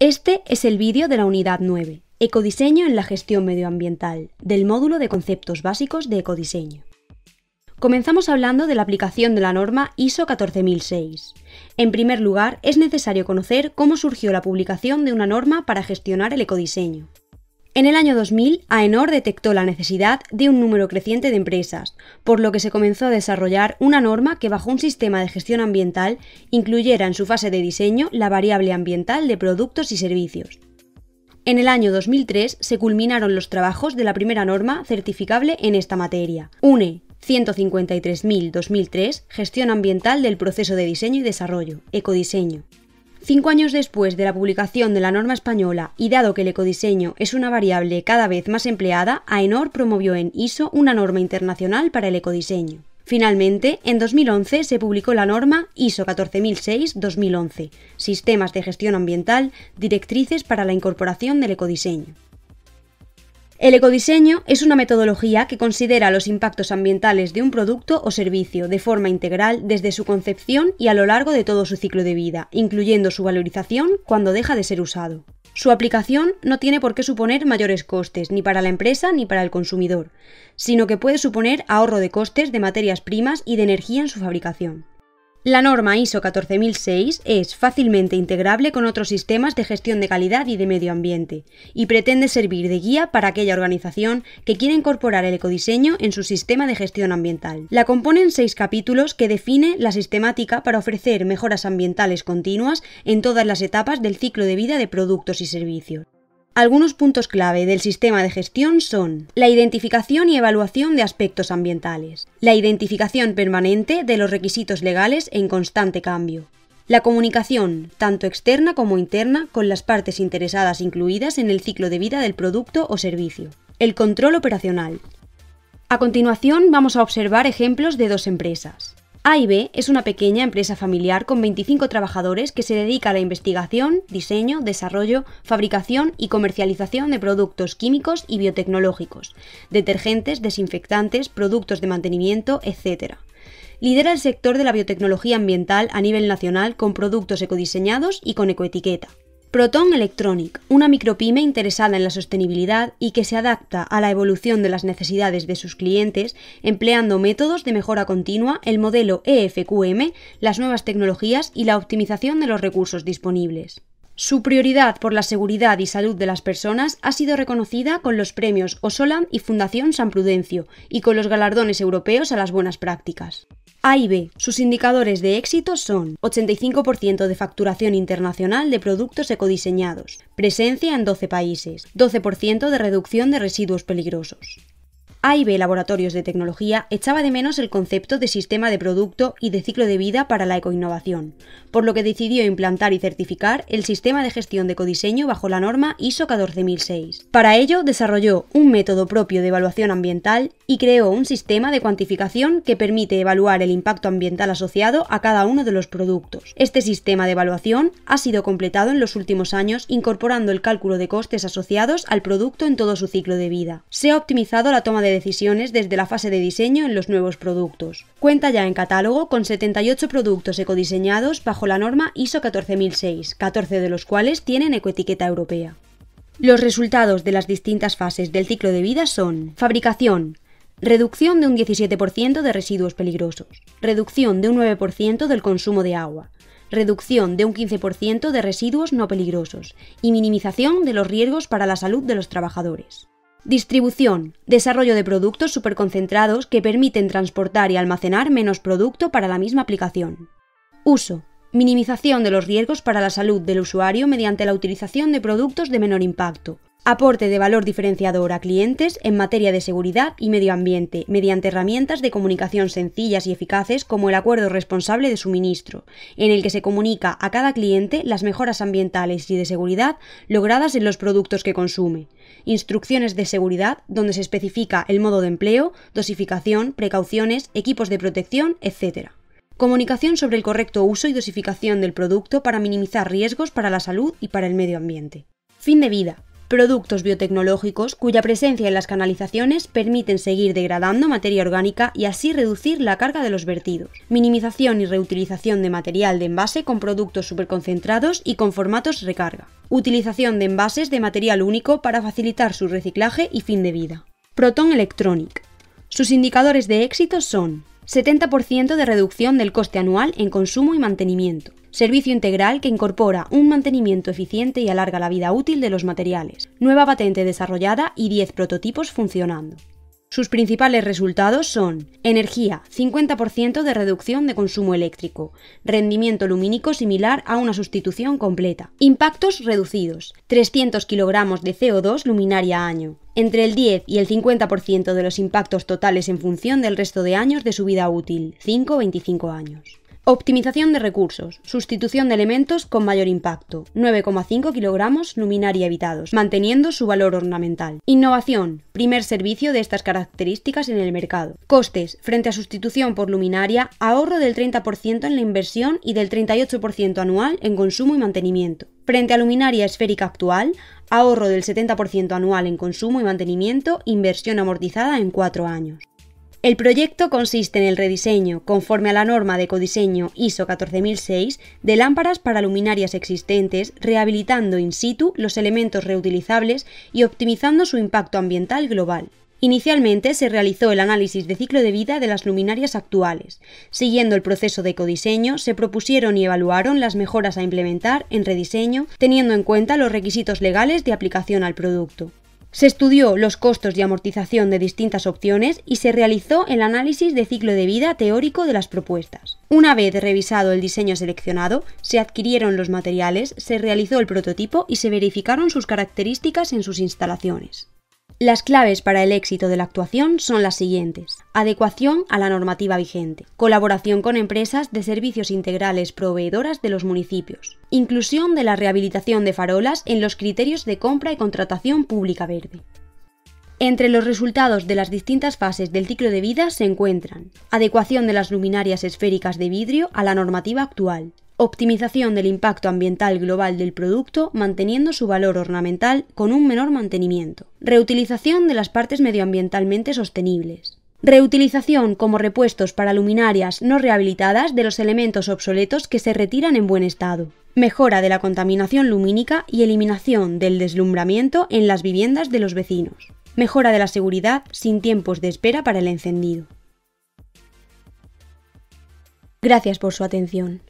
Este es el vídeo de la unidad 9, Ecodiseño en la gestión medioambiental, del módulo de conceptos básicos de ecodiseño. Comenzamos hablando de la aplicación de la norma ISO 14006. En primer lugar, es necesario conocer cómo surgió la publicación de una norma para gestionar el ecodiseño. En el año 2000, AENOR detectó la necesidad de un número creciente de empresas, por lo que se comenzó a desarrollar una norma que bajo un sistema de gestión ambiental incluyera en su fase de diseño la variable ambiental de productos y servicios. En el año 2003 se culminaron los trabajos de la primera norma certificable en esta materia, UNE 153.000-2003, Gestión Ambiental del Proceso de Diseño y Desarrollo, Ecodiseño. Cinco años después de la publicación de la norma española y dado que el ecodiseño es una variable cada vez más empleada, AENOR promovió en ISO una norma internacional para el ecodiseño. Finalmente, en 2011 se publicó la norma ISO 14006-2011, Sistemas de Gestión Ambiental, Directrices para la Incorporación del Ecodiseño. El ecodiseño es una metodología que considera los impactos ambientales de un producto o servicio de forma integral desde su concepción y a lo largo de todo su ciclo de vida, incluyendo su valorización cuando deja de ser usado. Su aplicación no tiene por qué suponer mayores costes, ni para la empresa ni para el consumidor, sino que puede suponer ahorro de costes de materias primas y de energía en su fabricación. La norma ISO 14006 es fácilmente integrable con otros sistemas de gestión de calidad y de medio ambiente y pretende servir de guía para aquella organización que quiera incorporar el ecodiseño en su sistema de gestión ambiental. La componen seis capítulos que define la sistemática para ofrecer mejoras ambientales continuas en todas las etapas del ciclo de vida de productos y servicios. Algunos puntos clave del sistema de gestión son la identificación y evaluación de aspectos ambientales, la identificación permanente de los requisitos legales en constante cambio, la comunicación, tanto externa como interna, con las partes interesadas incluidas en el ciclo de vida del producto o servicio, el control operacional. A continuación vamos a observar ejemplos de dos empresas. AIB es una pequeña empresa familiar con 25 trabajadores que se dedica a la investigación, diseño, desarrollo, fabricación y comercialización de productos químicos y biotecnológicos, detergentes, desinfectantes, productos de mantenimiento, etc. Lidera el sector de la biotecnología ambiental a nivel nacional con productos ecodiseñados y con ecoetiqueta. Proton Electronic, una micropyme interesada en la sostenibilidad y que se adapta a la evolución de las necesidades de sus clientes empleando métodos de mejora continua, el modelo EFQM, las nuevas tecnologías y la optimización de los recursos disponibles. Su prioridad por la seguridad y salud de las personas ha sido reconocida con los premios Osolan y Fundación San Prudencio y con los galardones europeos a las buenas prácticas. A y B. Sus indicadores de éxito son 85% de facturación internacional de productos ecodiseñados, presencia en 12 países, 12% de reducción de residuos peligrosos. AIB Laboratorios de Tecnología echaba de menos el concepto de sistema de producto y de ciclo de vida para la ecoinnovación, por lo que decidió implantar y certificar el sistema de gestión de codiseño bajo la norma ISO 14006. Para ello, desarrolló un método propio de evaluación ambiental y creó un sistema de cuantificación que permite evaluar el impacto ambiental asociado a cada uno de los productos. Este sistema de evaluación ha sido completado en los últimos años incorporando el cálculo de costes asociados al producto en todo su ciclo de vida. Se ha optimizado la toma de decisiones desde la fase de diseño en los nuevos productos. Cuenta ya en catálogo con 78 productos ecodiseñados bajo la norma ISO 14006, 14 de los cuales tienen ecoetiqueta europea. Los resultados de las distintas fases del ciclo de vida son fabricación, reducción de un 17% de residuos peligrosos, reducción de un 9% del consumo de agua, reducción de un 15% de residuos no peligrosos y minimización de los riesgos para la salud de los trabajadores. Distribución. Desarrollo de productos superconcentrados que permiten transportar y almacenar menos producto para la misma aplicación. Uso. Minimización de los riesgos para la salud del usuario mediante la utilización de productos de menor impacto, Aporte de valor diferenciador a clientes en materia de seguridad y medio ambiente mediante herramientas de comunicación sencillas y eficaces como el acuerdo responsable de suministro, en el que se comunica a cada cliente las mejoras ambientales y de seguridad logradas en los productos que consume. Instrucciones de seguridad donde se especifica el modo de empleo, dosificación, precauciones, equipos de protección, etc. Comunicación sobre el correcto uso y dosificación del producto para minimizar riesgos para la salud y para el medio ambiente. Fin de vida productos biotecnológicos cuya presencia en las canalizaciones permiten seguir degradando materia orgánica y así reducir la carga de los vertidos, minimización y reutilización de material de envase con productos superconcentrados y con formatos recarga, utilización de envases de material único para facilitar su reciclaje y fin de vida. Proton Electronic. Sus indicadores de éxito son 70% de reducción del coste anual en consumo y mantenimiento. Servicio integral que incorpora un mantenimiento eficiente y alarga la vida útil de los materiales. Nueva patente desarrollada y 10 prototipos funcionando. Sus principales resultados son energía, 50% de reducción de consumo eléctrico, rendimiento lumínico similar a una sustitución completa, impactos reducidos, 300 kg de CO2 luminaria año, entre el 10 y el 50% de los impactos totales en función del resto de años de su vida útil, 5-25 años. Optimización de recursos. Sustitución de elementos con mayor impacto. 9,5 kg luminaria evitados, manteniendo su valor ornamental. Innovación. Primer servicio de estas características en el mercado. Costes. Frente a sustitución por luminaria, ahorro del 30% en la inversión y del 38% anual en consumo y mantenimiento. Frente a luminaria esférica actual, ahorro del 70% anual en consumo y mantenimiento, inversión amortizada en 4 años. El proyecto consiste en el rediseño, conforme a la norma de codiseño ISO 14006, de lámparas para luminarias existentes, rehabilitando in situ los elementos reutilizables y optimizando su impacto ambiental global. Inicialmente se realizó el análisis de ciclo de vida de las luminarias actuales. Siguiendo el proceso de codiseño, se propusieron y evaluaron las mejoras a implementar en rediseño, teniendo en cuenta los requisitos legales de aplicación al producto. Se estudió los costos de amortización de distintas opciones y se realizó el análisis de ciclo de vida teórico de las propuestas. Una vez revisado el diseño seleccionado, se adquirieron los materiales, se realizó el prototipo y se verificaron sus características en sus instalaciones. Las claves para el éxito de la actuación son las siguientes. Adecuación a la normativa vigente. Colaboración con empresas de servicios integrales proveedoras de los municipios. Inclusión de la rehabilitación de farolas en los criterios de compra y contratación pública verde. Entre los resultados de las distintas fases del ciclo de vida se encuentran adecuación de las luminarias esféricas de vidrio a la normativa actual, Optimización del impacto ambiental global del producto manteniendo su valor ornamental con un menor mantenimiento. Reutilización de las partes medioambientalmente sostenibles. Reutilización como repuestos para luminarias no rehabilitadas de los elementos obsoletos que se retiran en buen estado. Mejora de la contaminación lumínica y eliminación del deslumbramiento en las viviendas de los vecinos. Mejora de la seguridad sin tiempos de espera para el encendido. Gracias por su atención.